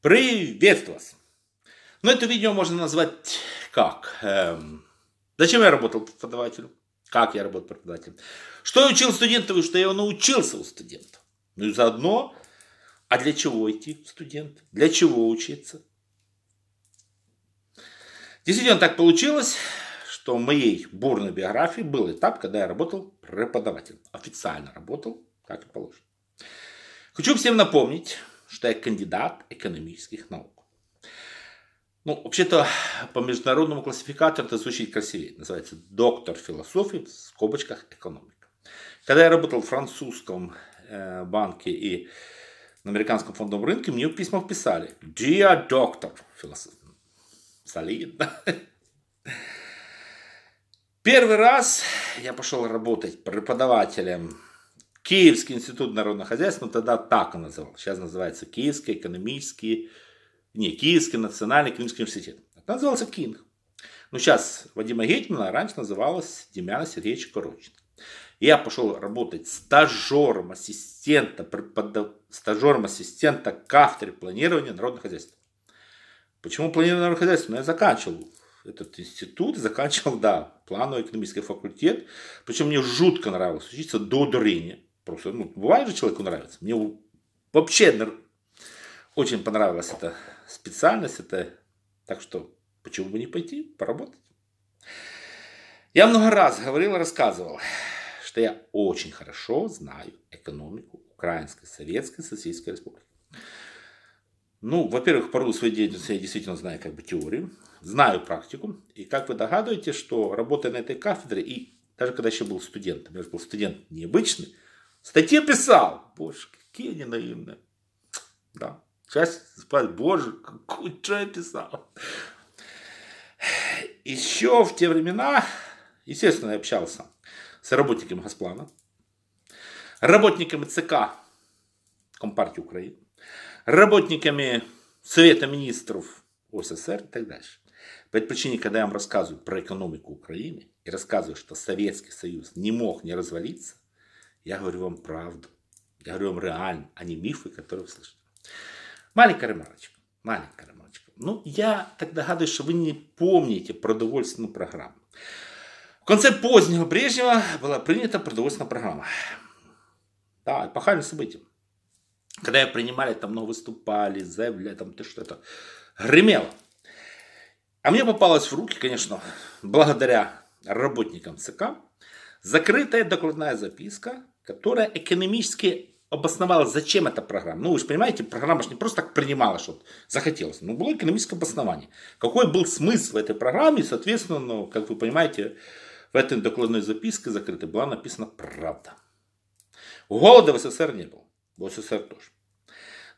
Приветствую вас! Но ну, это видео можно назвать как? Эм, зачем я работал преподавателем? Как я работал преподавателем? Что я учил студентов и что я научился у студентов? Ну и заодно, а для чего идти студент? Для чего учиться? Действительно так получилось, что в моей бурной биографии был этап, когда я работал преподавателем. Официально работал, как и положено. Хочу всем напомнить, что я кандидат экономических наук. Ну, вообще-то, по международному классификатору это звучит красивее. Называется доктор философии в скобочках экономика. Когда я работал в французском э, банке и на американском фондовом рынке, мне письма писали, Dear доктор философ. Солидно. Первый раз я пошел работать преподавателем Киевский институт народного хозяйства, ну, тогда так он называл, сейчас называется Киевский экономический, не, Киевский национальный экономический университет. Это назывался Кинг. Ну, сейчас Вадима Гетьмана раньше называлась Демьяна Сергеевича Корочин. Я пошел работать стажером ассистента, преподав... стажером ассистента кафедры планирования народного хозяйства. Почему планирование народного хозяйства? Ну, я заканчивал этот институт, заканчивал, да, планово-экономический факультет. Причем мне жутко нравилось учиться до дурения. Просто, ну, бывает же человеку нравится. Мне вообще очень понравилась эта специальность. Это... Так что, почему бы не пойти поработать? Я много раз говорил и рассказывал, что я очень хорошо знаю экономику Украинской Советской Социалистической Республики. Ну, во-первых, по роду своей деятельности я действительно знаю как бы теорию, знаю практику. И как вы догадываетесь, что работая на этой кафедре, и даже когда еще был студентом, я же был студент необычный, статье писал. Боже, какие они наивные. Да. Сейчас спать, боже, какую, что я писал. Еще в те времена, естественно, я общался с работниками Газплана, работниками ЦК Компартии Украины, работниками Совета Министров СССР и так дальше. По этой причине, когда я вам рассказываю про экономику Украины и рассказываю, что Советский Союз не мог не развалиться, я говорю вам правду. Я говорю вам реально, а не мифы, которые вы слышите. Маленькая ремарочка. Маленькая ремарочка. Ну, я так догадываюсь, что вы не помните продовольственную программу. В конце позднего Брежнева была принята продовольственная программа. Да, эпохальное событие. Когда я принимали, там много ну, выступали, заявляли, там ты что это. Гремело. А мне попалось в руки, конечно, благодаря работникам ЦК, Закрытая докладная записка, которая экономически обосновала, зачем эта программа. Ну, вы же понимаете, программа же не просто так принимала, что захотелось. Ну, было экономическое обоснование. Какой был смысл этой программе, соответственно, ну, как вы понимаете, в этой докладной записке закрытой была написана правда. Голода в СССР не было. В СССР тоже.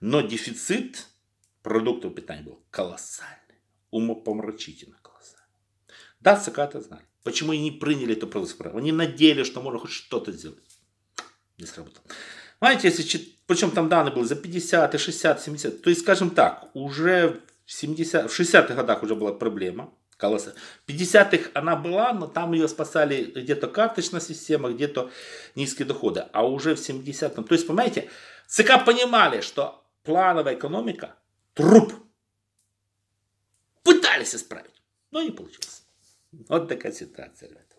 Но дефицит продуктов питания был колоссальный. Умопомрачительно колоссальный. Да, ЦК это знали. Почему они не приняли эту правосправу? Они надеялись, что можно хоть что-то сделать. Не сработало. Знаете, если, причем там данные были за 50, 60, 70. То есть, скажем так, уже в, 70, в 60-х годах уже была проблема. Колосса. В 50-х она была, но там ее спасали где-то карточная система, где-то низкие доходы. А уже в 70-м. То есть, понимаете, ЦК понимали, что плановая экономика – труп. Пытались исправить, но не получилось. Вот такая ситуация, ребята.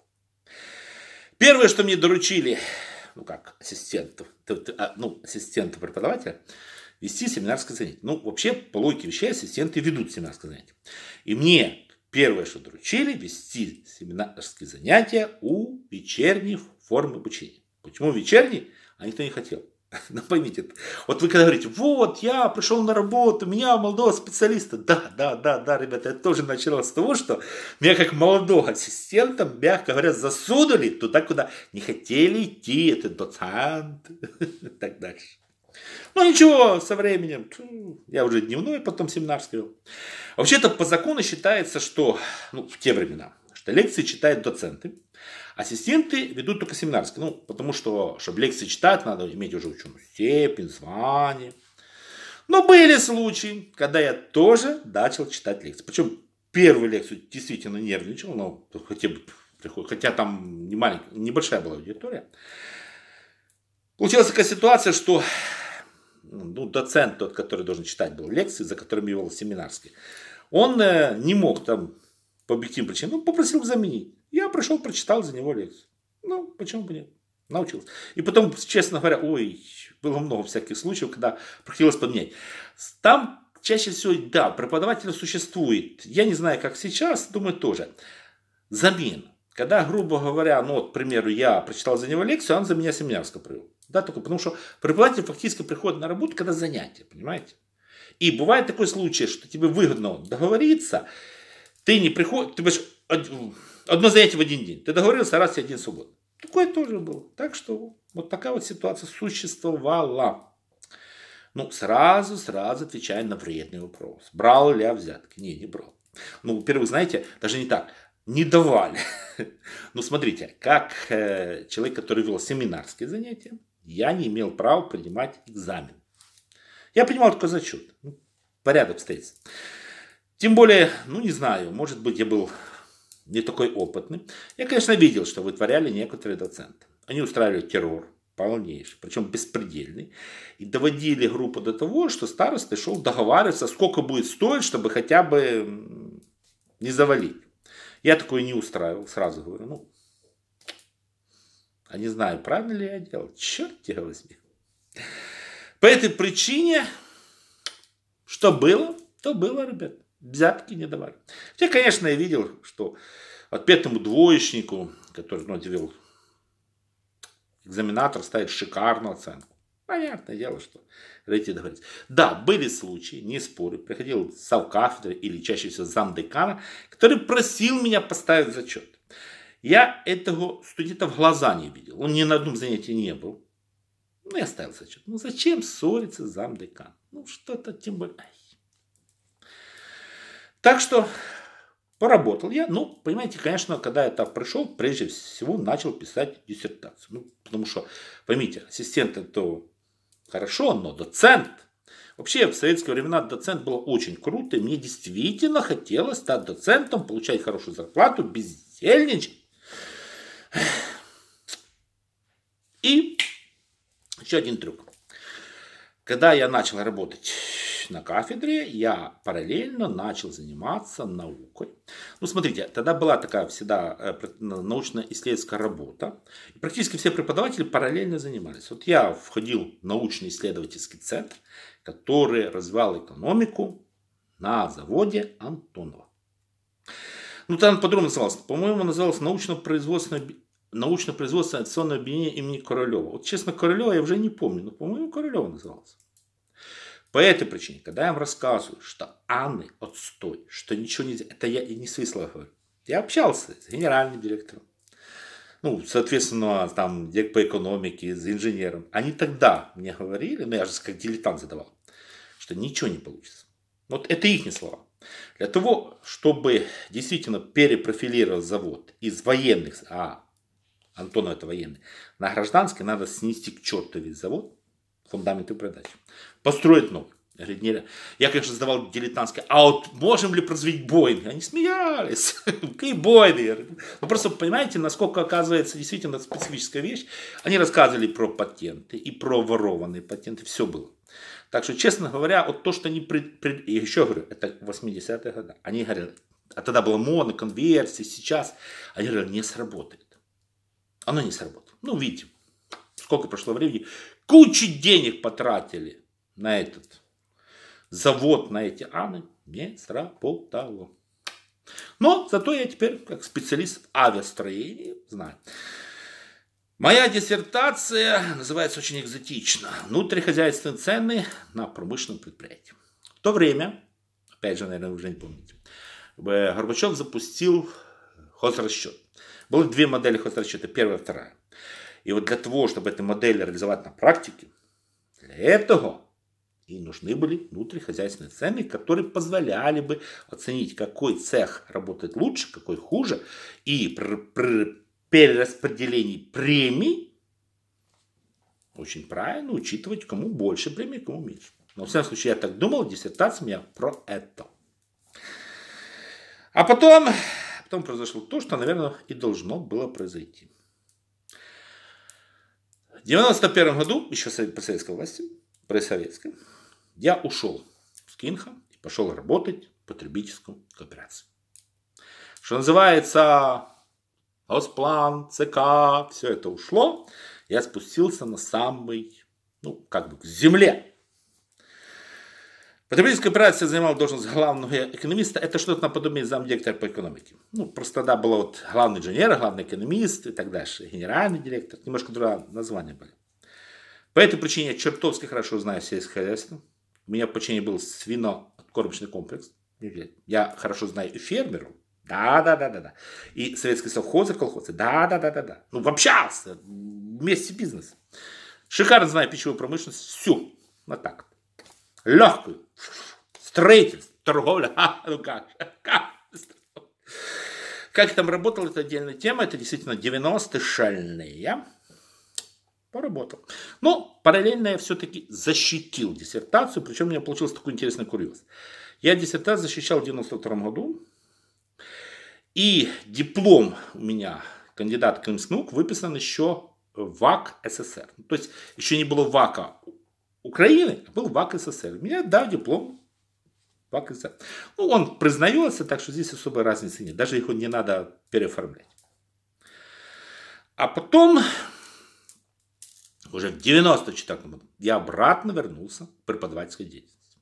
Первое, что мне доручили, ну как, ассистенту, а, ну, ассистенту преподавателя, вести семинарское занятие. Ну, вообще, по логике вещей, ассистенты ведут семинарское занятие. И мне первое, что доручили, вести семинарские занятия у вечерней формы обучения. Почему вечерний? А никто не хотел. Но ну, поймите, вот вы когда говорите, вот я пришел на работу, меня молодого специалиста. Да, да, да, да, ребята, я тоже начинал с того, что меня как молодого ассистента, мягко говоря, засунули туда, куда не хотели идти, это доцент и так дальше. Ну ничего, со временем, я уже дневной потом семинар скрыл. вообще-то по закону считается, что, ну в те времена, что лекции читают доценты, Ассистенты ведут только семинарские, ну, потому что, чтобы лекции читать, надо иметь уже ученую степень, звание. Но были случаи, когда я тоже начал читать лекции. Причем первую лекцию действительно нервничал, но хотя, бы, хотя там не маленькая, небольшая была аудитория. Получилась такая ситуация, что ну, доцент тот, который должен читать был лекции, за которыми вел семинарский, он э, не мог там по объективным причинам, ну, попросил заменить. Я пришел, прочитал за него лекцию. Ну, почему бы нет? Научился. И потом, честно говоря, ой, было много всяких случаев, когда приходилось подменять. Там чаще всего, да, преподаватель существует. Я не знаю, как сейчас, думаю, тоже. Замен. Когда, грубо говоря, ну вот, к примеру, я прочитал за него лекцию, а он за меня семинарскую провел. Да, только потому что преподаватель фактически приходит на работу, когда занятие, понимаете? И бывает такой случай, что тебе выгодно договориться, ты не приходишь, ты будешь одно занятие в один день. Ты договорился, раз и один суббота. Такое тоже было. Так что вот такая вот ситуация существовала. Ну, сразу, сразу отвечая на вредный вопрос. Брал ли я взятки? Не, не брал. Ну, во-первых, знаете, даже не так. Не давали. ну, смотрите, как э, человек, который вел семинарские занятия, я не имел права принимать экзамен. Я принимал только зачет. Ну, порядок по тем более, ну не знаю, может быть, я был не такой опытный. Я, конечно, видел, что вытворяли некоторые доценты. Они устраивали террор полнейший, причем беспредельный. И доводили группу до того, что староста шел договариваться, сколько будет стоить, чтобы хотя бы не завалить. Я такое не устраивал, сразу говорю, ну, а не знаю, правильно ли я делал, черт тебя возьми. По этой причине, что было, то было, ребята. Взятки не давали. Хотя, конечно, я видел, что отпетому двоечнику, который ну, вел экзаменатор, ставит шикарную оценку. Понятное дело, что рейтинг договорится. Да, были случаи, не спорю, приходил завкафедры или чаще всего замдекана, который просил меня поставить зачет. Я этого студента в глаза не видел. Он ни на одном занятии не был. Ну, я ставил зачет. Ну, зачем ссориться с замдеканом? Ну, что-то тем более... Так что поработал я. Ну, понимаете, конечно, когда я так пришел, прежде всего начал писать диссертацию. Ну, потому что, поймите, ассистент это хорошо, но доцент – Вообще, в советские времена доцент был очень круто, и мне действительно хотелось стать доцентом, получать хорошую зарплату, бездельничать. И еще один трюк. Когда я начал работать преподавающий на кафедре, я параллельно начал заниматься наукой. Ну, смотрите, тогда была такая всегда э, научно-исследовательская работа. И практически все преподаватели параллельно занимались. Вот я входил в научно-исследовательский центр, который развивал экономику на заводе Антонова. Ну, там подробно называлось. По-моему, называлось научно-производственное научно-производственное акционное объединение имени Королева. Вот, честно, Королева я уже не помню, но, по-моему, Королева назывался. По этой причине, когда я вам рассказываю, что Анны отстой, что ничего нельзя, это я и не свои слова говорю. Я общался с генеральным директором, ну, соответственно, там, дек по экономике, с инженером. Они тогда мне говорили, ну, я же как дилетант задавал, что ничего не получится. Вот это их слова. Для того, чтобы действительно перепрофилировать завод из военных, а Антонов это военный, на гражданский надо снести к черту весь завод, фундаменты продать. Построить новый. Я, говорю, не... я, конечно, задавал дилетантское, а вот можем ли произвести Боинг? Они смеялись. Какие Боинги? Вы просто понимаете, насколько оказывается действительно специфическая вещь. Они рассказывали про патенты и про ворованные патенты. Все было. Так что, честно говоря, вот то, что они... Пред, пред, еще говорю, это 80-е годы. Они говорили, а тогда было модно, конверсии, сейчас. Они говорили не сработает. Оно не сработало, Ну, видите, сколько прошло времени, Кучу денег потратили на этот завод, на эти аны. Не сработало. Но зато я теперь, как специалист в авиастроении, знаю. Моя диссертация называется очень экзотично. Внутрихозяйственные цены на промышленном предприятии. В то время, опять же, наверное, уже не помните, э, Горбачев запустил хозрасчет. Было две модели хозрасчета, первая вторая. И вот для того, чтобы эту модель реализовать на практике, для этого и нужны были внутрихозяйственные цены, которые позволяли бы оценить, какой цех работает лучше, какой хуже, и при, при перераспределении премий очень правильно учитывать, кому больше премии, кому меньше. Но, в всяком случае, я так думал, диссертация меня про это. А потом, потом произошло то, что, наверное, и должно было произойти. В 91 году, еще при советской власти, при советской, я ушел с Кинха и пошел работать в потребительском кооперации. Что называется, Госплан, ЦК, все это ушло. Я спустился на самый, ну, как бы к земле Потребительская операция занимала должность главного экономиста. Это что-то наподобие замдиректора по экономике. Ну, просто да, было вот главный инженер, главный экономист и так дальше. Генеральный директор. Немножко другое название были. По этой причине я чертовски хорошо знаю сельское хозяйство. У меня в подчинении был свино-откормочный комплекс. Я хорошо знаю и фермеру. Да-да-да-да-да. И советские совхозы, колхозы. Да-да-да-да-да. Ну, общался. Вместе бизнес. Шикарно знаю пищевую промышленность. Все, Вот так легкую. Строительство, торговля. А, ну как? как? там работал, это отдельная тема. Это действительно 90-е шальные. Поработал. Но ну, параллельно я все-таки защитил диссертацию. Причем у меня получился такой интересный курьез. Я диссертацию защищал в 92 году. И диплом у меня кандидат Крымснук выписан еще ВАК СССР. То есть еще не было ВАКа Украины был в СССР. У меня, да, диплом в СССР. Ну, он признается, так что здесь особой разницы нет. Даже его не надо переоформлять. А потом, уже в 94 году, я обратно вернулся к преподавательской деятельности.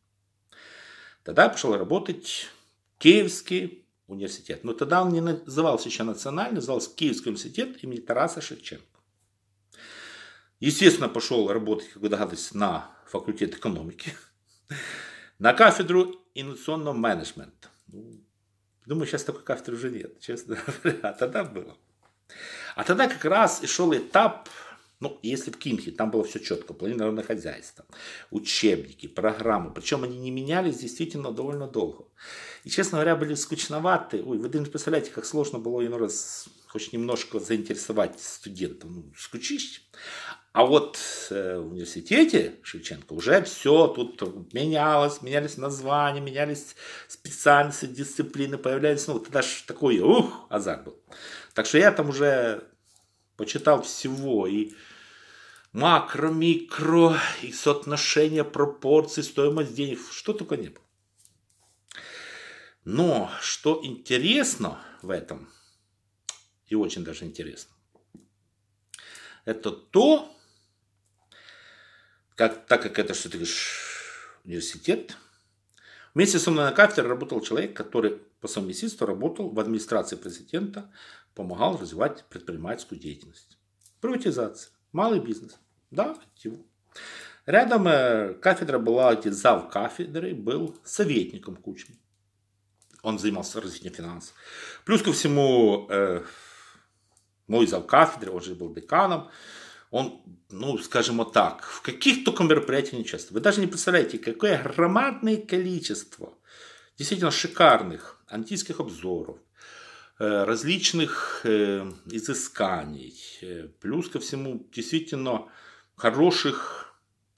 Тогда я пошел работать в Киевский университет. Но тогда он не назывался еще национальный, назывался Киевский университет имени Тараса Шевченко. Естественно, пошел работать, как вы догадались, на факультет экономики, на кафедру инновационного менеджмента. Ну, думаю, сейчас такой кафедры уже нет, честно говоря. А тогда было. А тогда как раз и шел этап, ну, если в Кимхе, там было все четко, планированное хозяйство, учебники, программы. Причем они не менялись действительно довольно долго. И, честно говоря, были скучноваты. Ой, вы даже представляете, как сложно было иной раз хоть немножко заинтересовать студентов. Ну, скучишь. А вот э, в университете Шевченко уже все тут менялось, менялись названия, менялись специальности, дисциплины, появлялись, ну, тогда же такой, ух, азарт был. Так что я там уже почитал всего, и макро, микро, и соотношение пропорций, стоимость денег, что только не было. Но что интересно в этом, и очень даже интересно, это то, как, так как это что все-таки университет, вместе со мной на кафедре работал человек, который по совместительству работал в администрации президента, помогал развивать предпринимательскую деятельность. Приватизация, малый бизнес. Да, его. Типа. Рядом э, кафедра была, где зав кафедры был советником Кучин. Он занимался развитием финансов. Плюс ко всему, э, мой зав кафедры, он же был деканом, он, ну, скажем вот так, в каких только мероприятиях не участвует. Вы даже не представляете, какое громадное количество действительно шикарных антийских обзоров, э, различных э, изысканий, э, плюс ко всему действительно хороших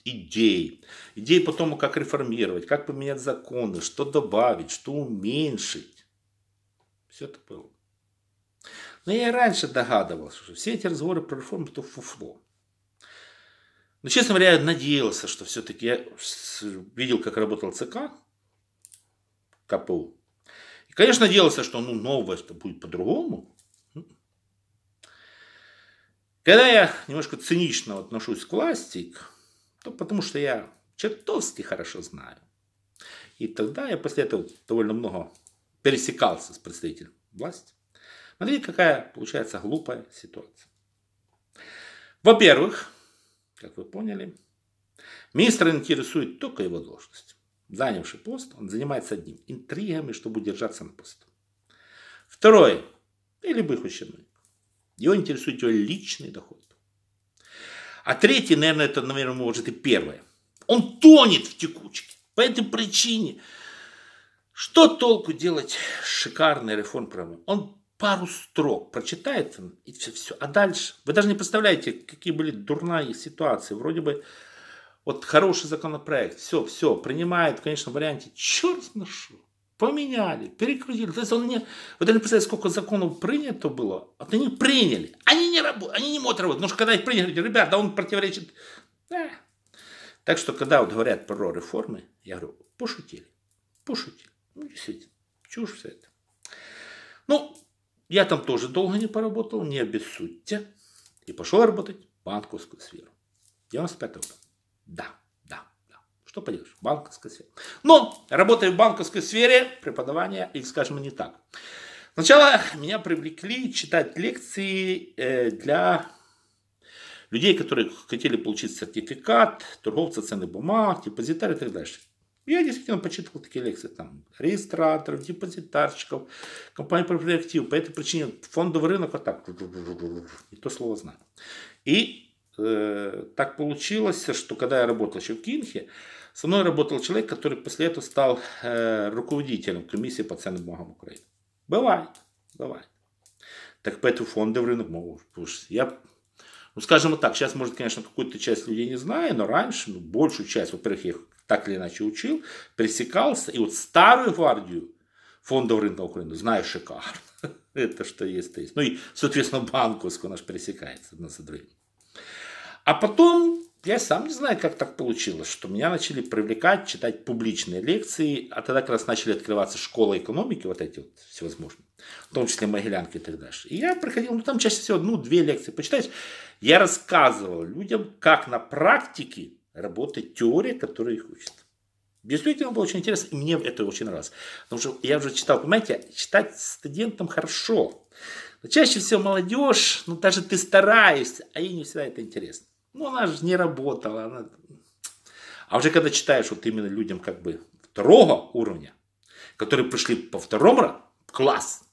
идей. Идей по тому, как реформировать, как поменять законы, что добавить, что уменьшить. Все это было. Но ну, я и раньше догадывался, что все эти разговоры про реформу – это фуфло. Но, честно говоря, я надеялся, что все-таки я видел, как работал ЦК, КПУ. И, конечно, надеялся, что ну, новое что будет по-другому. Ну. Когда я немножко цинично отношусь к власти, то потому что я чертовски хорошо знаю. И тогда я после этого довольно много пересекался с представителем власти. Смотрите, какая получается глупая ситуация. Во-первых, как вы поняли, министр интересует только его должность. Занявший пост, он занимается одним – интригами, чтобы удержаться на посту. Второе – или любых ущербных. Его интересует его личный доход. А третье, наверное, это, наверное, может и первое. Он тонет в текучке. По этой причине, что толку делать шикарный реформ правы? Он пару строк прочитает и все, все. А дальше? Вы даже не представляете, какие были дурные ситуации. Вроде бы вот хороший законопроект, все, все, принимает конечно, в варианте, черт на что, поменяли, перекрутили. То есть он не, вы даже не представляете, сколько законов принято было, вот а они приняли, они не, работают, они не могут работать, потому что когда их приняли, ребята, он противоречит. Да. Так что, когда вот говорят про реформы, я говорю, пошутили, пошутили. Ну, действительно, чушь все это. Ну, я там тоже долго не поработал, не обессудьте. И пошел работать в банковскую сферу. Я вам года. Да, да, да. Что поделаешь, банковская сфера. Но, работая в банковской сфере, преподавание, или скажем, не так. Сначала меня привлекли читать лекции э, для людей, которые хотели получить сертификат, торговца ценных бумаг, депозитарий и так дальше. Я действительно почитал такие лекции, там, регистраторов, депозитарщиков, компаний профилей актив. По этой причине фондовый рынок вот так, не то слово знаю. И э, так получилось, что когда я работал еще в Кинхе, со мной работал человек, который после этого стал э, руководителем комиссии по ценным бумагам Украины. Бывает, бывает. Так поэтому фондовый рынок мог. Я ну, скажем так, сейчас, может, конечно, какую-то часть людей не знаю, но раньше, ну, большую часть, во-первых, я их так или иначе учил, пресекался. И вот старую гвардию фондов рынка Украины знаешь шикарно. Это что есть, то есть. Ну и, соответственно, банковскую наш пересекается одна за другим. А потом, я сам не знаю, как так получилось, что меня начали привлекать, читать публичные лекции, а тогда как раз начали открываться школы экономики, вот эти вот всевозможные, в том числе Могилянки и так дальше. И я проходил, ну там чаще всего ну две лекции почитаешь. Я рассказывал людям, как на практике работы теории, которая их учит. Действительно, было очень интересно, и мне это очень нравилось. Потому что я уже читал, понимаете, читать студентам хорошо. Но чаще всего молодежь, ну даже ты стараешься, а ей не всегда это интересно. Ну, она же не работала. Она... А уже когда читаешь вот именно людям как бы второго уровня, которые пришли по второму класс,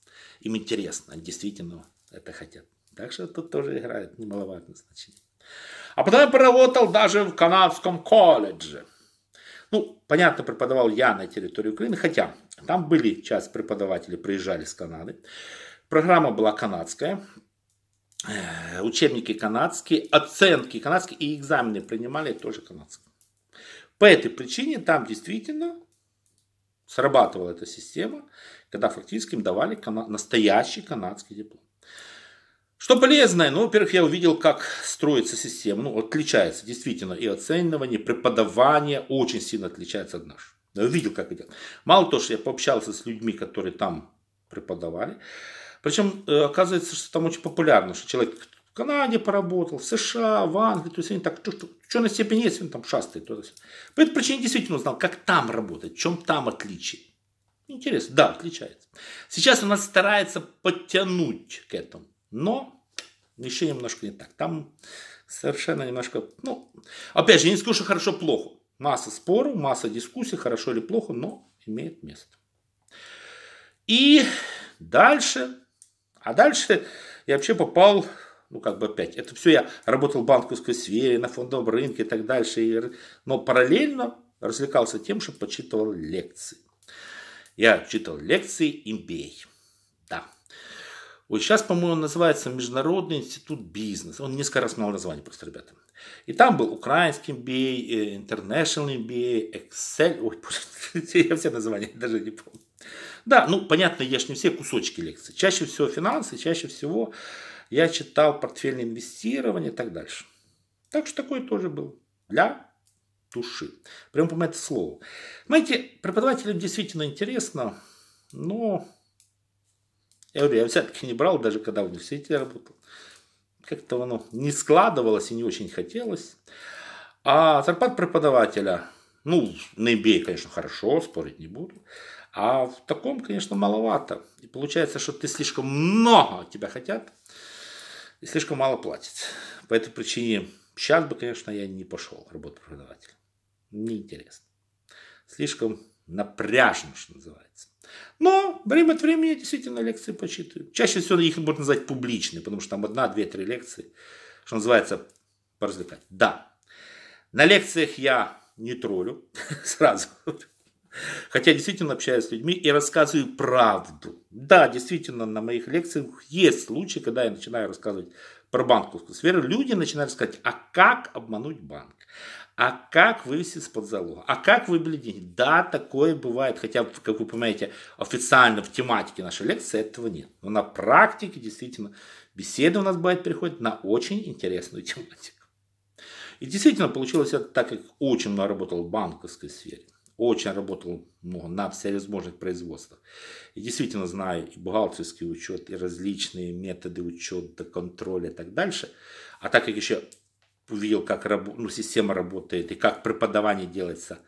им интересно, они действительно это хотят. Так что тут тоже играет немаловажное значение. А потом я поработал даже в канадском колледже. Ну, понятно, преподавал я на территории Украины, хотя там были часть преподавателей, приезжали с Канады. Программа была канадская, э, учебники канадские, оценки канадские и экзамены принимали тоже канадские. По этой причине там действительно срабатывала эта система, когда фактически им давали настоящий канадский диплом. Что полезное? Ну, во-первых, я увидел, как строится система. Ну, отличается действительно и оценивание, преподавание очень сильно отличается от нашего. Я увидел, как идет. Мало того, что я пообщался с людьми, которые там преподавали. Причем э, оказывается, что там очень популярно, что человек в Канаде поработал, в США, в Англии, то есть они так, что, что, что на степени есть, он там шастает. То есть. По этой причине действительно узнал, как там работать, в чем там отличие. Интересно, да, отличается. Сейчас у нас старается подтянуть к этому но еще немножко не так. Там совершенно немножко, ну, опять же, я не скажу, что хорошо-плохо. Масса споров, масса дискуссий, хорошо или плохо, но имеет место. И дальше, а дальше я вообще попал, ну как бы опять, это все я работал в банковской сфере, на фондовом рынке и так дальше, и, но параллельно развлекался тем, что почитывал лекции. Я читал лекции MBA. Вот сейчас, по-моему, он называется Международный институт бизнеса. Он несколько раз менял название просто, ребята. И там был украинский MBA, э, International MBA, Excel. Ой, боже, я все названия даже не помню. Да, ну, понятно, я же не все кусочки лекции. Чаще всего финансы, чаще всего я читал портфельное инвестирование и так дальше. Так что такое тоже было. Для души. Прям помню это слово. Знаете, преподавателям действительно интересно, но я говорю, я взятки не брал, даже когда в университете работал. Как-то оно не складывалось и не очень хотелось. А зарплат преподавателя, ну, на MBA, конечно, хорошо, спорить не буду. А в таком, конечно, маловато. И получается, что ты слишком много тебя хотят и слишком мало платят. По этой причине сейчас бы, конечно, я не пошел работать преподавателем. Неинтересно. Слишком напряжно, что называется. Но время от времени действительно лекции почитаю. Чаще всего их можно назвать публичные, потому что там одна, две, три лекции, что называется, поразвлекать. Да, на лекциях я не троллю сразу. Хотя действительно общаюсь с людьми и рассказываю правду. Да, действительно, на моих лекциях есть случаи, когда я начинаю рассказывать про банковскую сферу, люди начинали сказать, а как обмануть банк? А как вывести из-под залога? А как выбили деньги? Да, такое бывает. Хотя, как вы понимаете, официально в тематике нашей лекции этого нет. Но на практике действительно беседы у нас бывает приходят на очень интересную тематику. И действительно получилось это так, как очень много работал в банковской сфере очень работал ну, на всевозможных производствах. И действительно знаю и бухгалтерский учет, и различные методы учета, контроля и так дальше. А так как еще увидел, как ну, система работает и как преподавание делается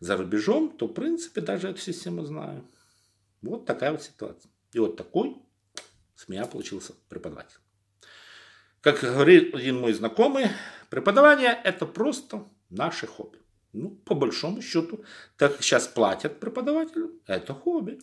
за рубежом, то, в принципе, даже эту систему знаю. Вот такая вот ситуация. И вот такой с меня получился преподаватель. Как говорит один мой знакомый, преподавание – это просто наше хобби. Ну, по большому счету, так сейчас платят преподавателю, это хобби.